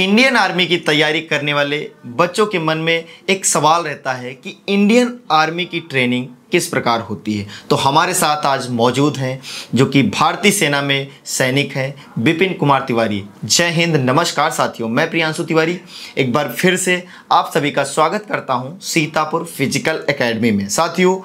Indian army की तैयारी करने वाले बच्चों के मन में एक सवाल रहता है कि इंडियन आर्मी की ट्रेनिंग किस प्रकार होती है तो हमारे साथ आज मौजूद हैं जो कि भारतीय सेना में सैनिक हैं विपिन कुमार तिवारी जय हिंद नमस्कार साथियों मैं प्रियांशु तिवारी एक बार फिर से आप सभी का स्वागत करता हूं सीतापुर फिजिकल एकेडमी में साथियों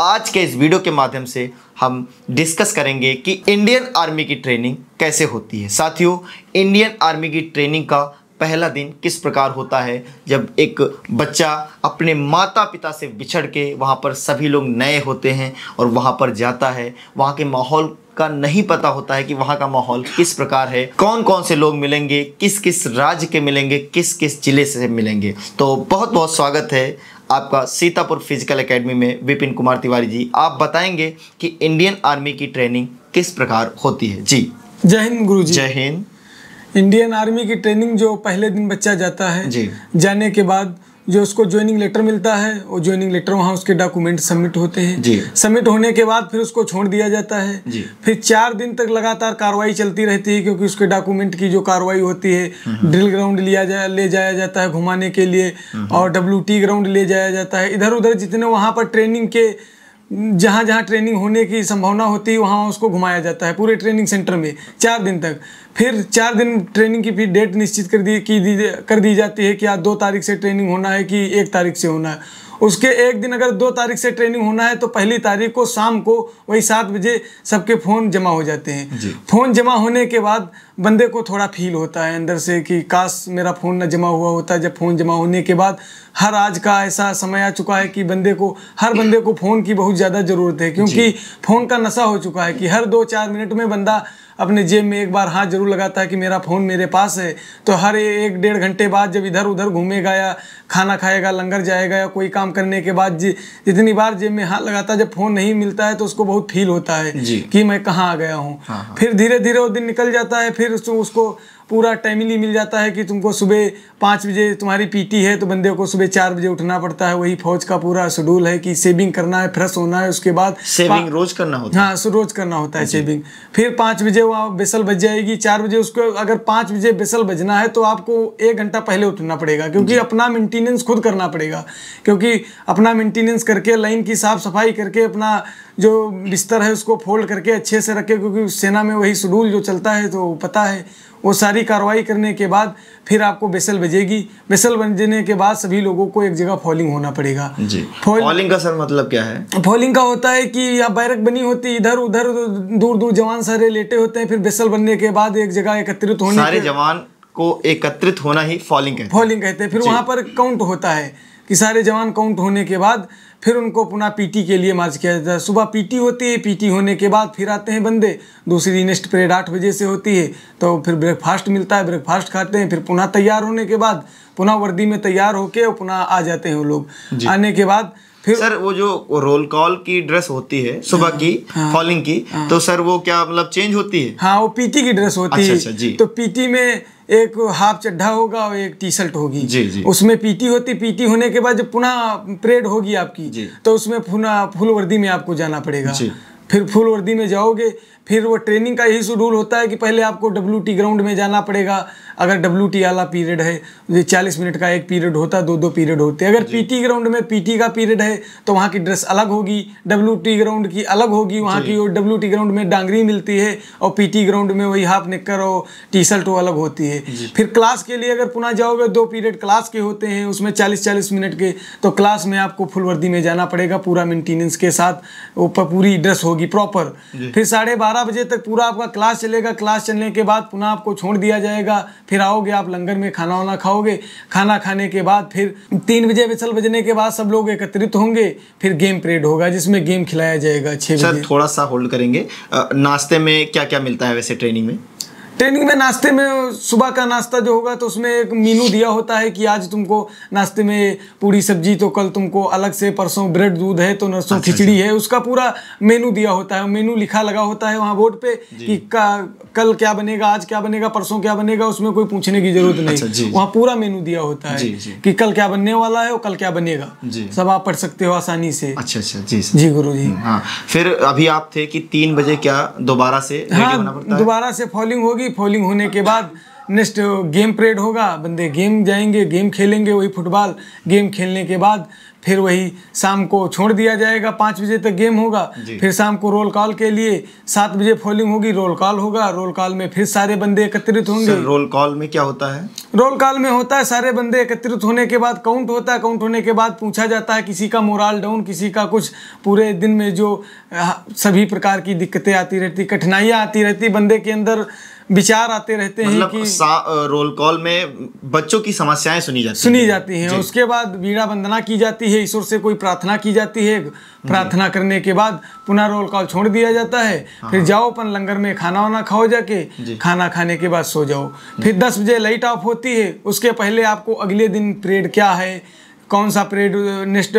आज के इस वीडियो के माध्यम से हम डिस्कस करेंगे कि इंडियन आर्मी की ट्रेनिंग कैसे होती है साथियों इंडियन आर्मी की ट्रेनिंग का पहला दिन किस प्रकार होता है जब एक बच्चा अपने माता पिता से बिछड़ के वहाँ पर सभी लोग नए होते हैं और वहाँ पर जाता है वहाँ के माहौल का नहीं पता होता है कि वहाँ का माहौल किस प्रकार है कौन कौन से लोग मिलेंगे किस किस राज्य के मिलेंगे किस किस जिले से मिलेंगे तो बहुत बहुत स्वागत है आपका सीतापुर फिजिकल एकेडमी में विपिन कुमार तिवारी जी आप बताएंगे कि इंडियन आर्मी की ट्रेनिंग किस प्रकार होती है जी जय हिंद गुरु जी जय हिंद इंडियन आर्मी की ट्रेनिंग जो पहले दिन बच्चा जाता है जी जाने के बाद जो उसको ज्वाइनिंग लेटर मिलता है वो ज्वाइनिंग लेटर वहाँ उसके डॉक्यूमेंट सबमिट होते हैं सबमिट होने के बाद फिर उसको छोड़ दिया जाता है फिर चार दिन तक लगातार कार्रवाई चलती रहती है क्योंकि उसके डॉक्यूमेंट की जो कार्रवाई होती है ड्रिल हम्म। ग्राउंड लिया जाया ले जाया जाता है घुमाने के लिए हम्म। और डब्ल्यू ग्राउंड ले जाया जाता है इधर उधर जितने वहाँ पर ट्रेनिंग के जहाँ जहाँ ट्रेनिंग होने की संभावना होती है वहाँ उसको घुमाया जाता है पूरे ट्रेनिंग सेंटर में चार दिन तक फिर चार दिन ट्रेनिंग की फिर डेट निश्चित कर दी की दी कर दी जाती है कि आज दो तारीख से ट्रेनिंग होना है कि एक तारीख से होना है उसके एक दिन अगर दो तारीख से ट्रेनिंग होना है तो पहली तारीख को शाम को वही सात बजे सबके फ़ोन जमा हो जाते हैं फ़ोन जमा होने के बाद बंदे को थोड़ा फील होता है अंदर से कि काश मेरा फ़ोन ना जमा हुआ होता जब फ़ोन जमा होने के बाद हर आज का ऐसा समय आ चुका है कि बंदे को हर बंदे को फ़ोन की बहुत ज़्यादा ज़रूरत है क्योंकि फ़ोन का नशा हो चुका है कि हर दो चार मिनट में बंदा अपने जेब में एक बार हाथ जरूर लगाता है कि मेरा फ़ोन मेरे पास है तो हर एक डेढ़ घंटे बाद जब इधर उधर घूमेगा या खाना खाएगा लंगर जाएगा या कोई काम करने के बाद जी जितनी बार जेब में हाथ लगाता है जब फ़ोन नहीं मिलता है तो उसको बहुत फील होता है कि मैं कहाँ आ गया हूँ हाँ।, हाँ। फिर धीरे धीरे वो दिन निकल जाता है फिर उसको पूरा टाइमली मिल जाता है कि तुमको सुबह पाँच बजे तुम्हारी पीटी है तो बंदे को सुबह चार बजे उठना पड़ता है वही फौज का पूरा शेड्यूल है कि सेविंग करना है फ्रेश होना है उसके बाद सेविंग रोज करना होता है हाँ रोज करना होता है सेविंग फिर पाँच बजे वहाँ बेसल बज जाएगी चार बजे उसको अगर पाँच बजे बेसल बजना है तो आपको एक घंटा पहले उठना पड़ेगा क्योंकि अपना मेंटेन मेंटेनेंस खुद करना पड़ेगा क्योंकि अपना मेंटेनेंस करके लाइन की साफ़ सफाई करके अपना जो बिस्तर है उसको फोल्ड करके अच्छे से रखे क्योंकि सेना में वही शेड्यूल जो चलता है तो पता है वो सारी कार्रवाई करने के बाद फिर आपको बेसल बजेगी बेसल बजने के बाद सभी लोगों को एक जगह फॉलिंग होना पड़ेगा जी फॉलिंग का सर मतलब क्या है फॉलिंग का होता है कि यहाँ बैरक बनी होती इधर उधर दूर दूर जवान सारे लेटे होते हैं फिर बेसल बनने के बाद एक जगह एकत्रित होने सारे के... जवान को एकत्रित होना ही फॉलिंग कहते हैं फॉलिंग कहते हैं फिर वहाँ पर काउंट होता है कि सारे जवान काउंट होने के बाद फिर उनको पुनः पीटी के लिए मार्च किया जाता है सुबह पीटी होती है पीटी होने के बाद फिर आते हैं बंदे दूसरी दिन नेक्स्ट परेड आठ बजे से होती है तो फिर ब्रेकफास्ट मिलता है ब्रेकफास्ट खाते हैं फिर पुनः तैयार होने के बाद पुनः वर्दी में तैयार होके पुनः आ जाते हैं वो लोग आने के बाद फिर सर वो जो रोल कॉल की ड्रेस होती है हाँ, सुबह हाँ, की फॉलिंग हाँ, की हाँ, तो सर वो क्या मतलब चेंज होती है हाँ वो पीटी की ड्रेस होती अच्छा, है अच्छा, जी। तो पीटी में एक हाफ चड्ढा होगा और एक टी शर्ट होगी जी, जी। उसमें पीटी होती पीटी होने के बाद जब पुनः परेड होगी आपकी तो उसमें पुनः फुल वर्दी में आपको जाना पड़ेगा फिर फुल वर्दी में जाओगे फिर वो ट्रेनिंग का यही शेड्यूल होता है कि पहले आपको डब्ल्यू ग्राउंड में जाना पड़ेगा अगर डब्ल्यू वाला पीरियड है चालीस मिनट का एक पीरियड होता है दो दो पीरियड होते हैं अगर पीटी ग्राउंड में पीटी का पीरियड है तो वहाँ की ड्रेस अलग होगी डब्ल्यू ग्राउंड की अलग होगी वहाँ की डब्ल्यू डब्ल्यू ग्राउंड में डांगरी मिलती है और पीटी ग्राउंड में वही हाफ निक्कर और टी शर्ट वो अलग होती है फिर क्लास के लिए अगर पुनः जाओगे दो पीरियड क्लास के होते हैं उसमें चालीस चालीस मिनट के तो क्लास में आपको फुल वर्दी में जाना पड़ेगा पूरा मेंटेनेंस के साथ वो पूरी ड्रेस होगी प्रॉपर फिर साढ़े बारह बजे तक पूरा आपका क्लास चलेगा क्लास चलने के बाद पुनः आपको छोड़ दिया जाएगा फिर आओगे आप लंगर में खाना वाना खाओगे खाना खाने के बाद फिर तीन बजे विसल बजने के बाद सब लोग एकत्रित होंगे फिर गेम पीरियड होगा जिसमें गेम खिलाया जाएगा छः बजे थोड़ा सा होल्ड करेंगे नाश्ते में क्या क्या मिलता है वैसे ट्रेनिंग में ट्रेनिंग में नाश्ते में सुबह का नाश्ता जो होगा तो उसमें एक मीनू दिया होता है कि आज तुमको नाश्ते में पूरी सब्जी तो कल तुमको अलग से परसों ब्रेड दूध है तो नरसों अच्छा, खिचड़ी अच्छा। है उसका पूरा मेनू दिया होता है मेनू लिखा लगा होता है वहाँ बोर्ड पे कि का, कल क्या बनेगा आज क्या बनेगा परसों क्या बनेगा उसमें कोई पूछने की जरूरत नहीं अच्छा वहाँ पूरा मेनू दिया होता है कि कल क्या बनने वाला है और कल क्या बनेगा सब आप पढ़ सकते हो आसानी से अच्छा अच्छा जी जी गुरु जी हाँ, फिर अभी आप थे कि तीन बजे क्या दोबारा से हाँ, दोबारा से फॉलिंग होगी होगी फॉलिंग होने के बाद नेक्स्ट गेम परेड होगा बंदे गेम जाएंगे गेम खेलेंगे वही फुटबॉल गेम खेलने के बाद फिर वही शाम को छोड़ दिया जाएगा पाँच बजे तक गेम होगा फिर शाम को रोल कॉल के लिए सात बजे फॉलिंग होगी रोल कॉल होगा रोल कॉल में फिर सारे बंदे एकत्रित होंगे रोल कॉल में क्या होता है रोल कॉल में होता है सारे बंदे एकत्रित होने के बाद काउंट होता है काउंट होने के बाद पूछा जाता है किसी का मोरल डाउन किसी का कुछ पूरे दिन में जो सभी प्रकार की दिक्कतें आती रहती कठिनाइयाँ आती रहती बंदे के अंदर विचार आते रहते हैं मतलब कि रोल कॉल में बच्चों की समस्याएं सुनी जाती सुनी जाती हैं उसके बाद वीणा वंदना की जाती है ईश्वर से कोई प्रार्थना की जाती है हम्म। प्रार्थना करने के बाद पुनः रोल कॉल छोड़ दिया जाता है हाँ। फिर जाओ अपन लंगर में खाना वाना खाओ जाके खाना खाने के बाद सो जाओ हम्म। फिर दस बजे लाइट ऑफ होती है उसके पहले आपको अगले दिन परेड क्या है कौन सा पीरियड नेक्स्ट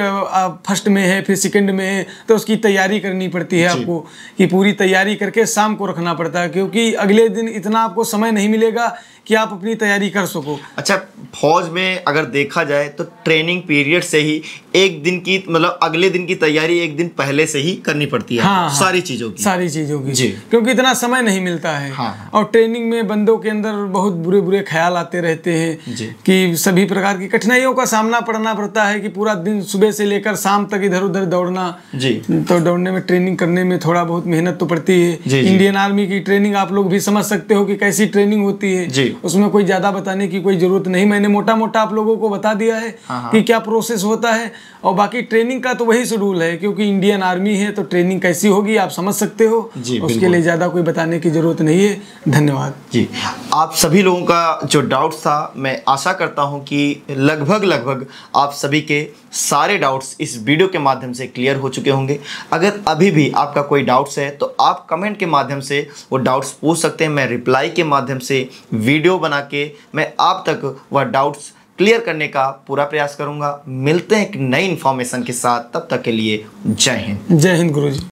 फर्स्ट में है फिर सेकंड में है तो उसकी तैयारी करनी पड़ती है आपको कि पूरी तैयारी करके शाम को रखना पड़ता है क्योंकि अगले दिन इतना आपको समय नहीं मिलेगा कि आप अपनी तैयारी कर सको अच्छा फौज में अगर देखा जाए तो ट्रेनिंग पीरियड से ही एक दिन की मतलब अगले दिन की तैयारी एक दिन पहले से ही करनी पड़ती है हाँ, हाँ, सारी चीज़ों की सारी चीज़ों की जी क्योंकि इतना समय नहीं मिलता है हाँ, हाँ। और ट्रेनिंग में बंदों के अंदर बहुत बुरे बुरे ख्याल आते रहते हैं कि सभी प्रकार की कठिनाइयों का सामना पड़ना पड़ता है कि पूरा दिन सुबह से लेकर शाम तक इधर उधर दौड़ना जी तो दौड़ने में ट्रेनिंग करने में थोड़ा बहुत मेहनत तो पड़ती है इंडियन आर्मी की ट्रेनिंग आप लोग भी समझ सकते हो कि कैसी ट्रेनिंग होती है जी उसमें कोई ज्यादा बताने की कोई जरूरत नहीं मैंने मोटा मोटा आप लोगों को बता दिया है हाँ, हाँ। कि क्या प्रोसेस होता है और बाकी ट्रेनिंग का तो वही शेड्यूल है क्योंकि इंडियन आर्मी है तो ट्रेनिंग कैसी होगी आप समझ सकते हो उसके लिए ज्यादा कोई बताने की जरूरत नहीं है धन्यवाद जी आप सभी लोगों का जो डाउट था मैं आशा करता हूँ कि लगभग लगभग आप सभी के सारे डाउट्स इस वीडियो के माध्यम से क्लियर हो चुके होंगे अगर अभी भी आपका कोई डाउट्स है तो आप कमेंट के माध्यम से वो डाउट्स पूछ सकते हैं मैं रिप्लाई के माध्यम से वीडियो वीडियो बना के मैं आप तक वह डाउट्स क्लियर करने का पूरा प्रयास करूंगा मिलते हैं एक नई इन्फॉर्मेशन के साथ तब तक के लिए जय हिंद जय हिंद गुरु जी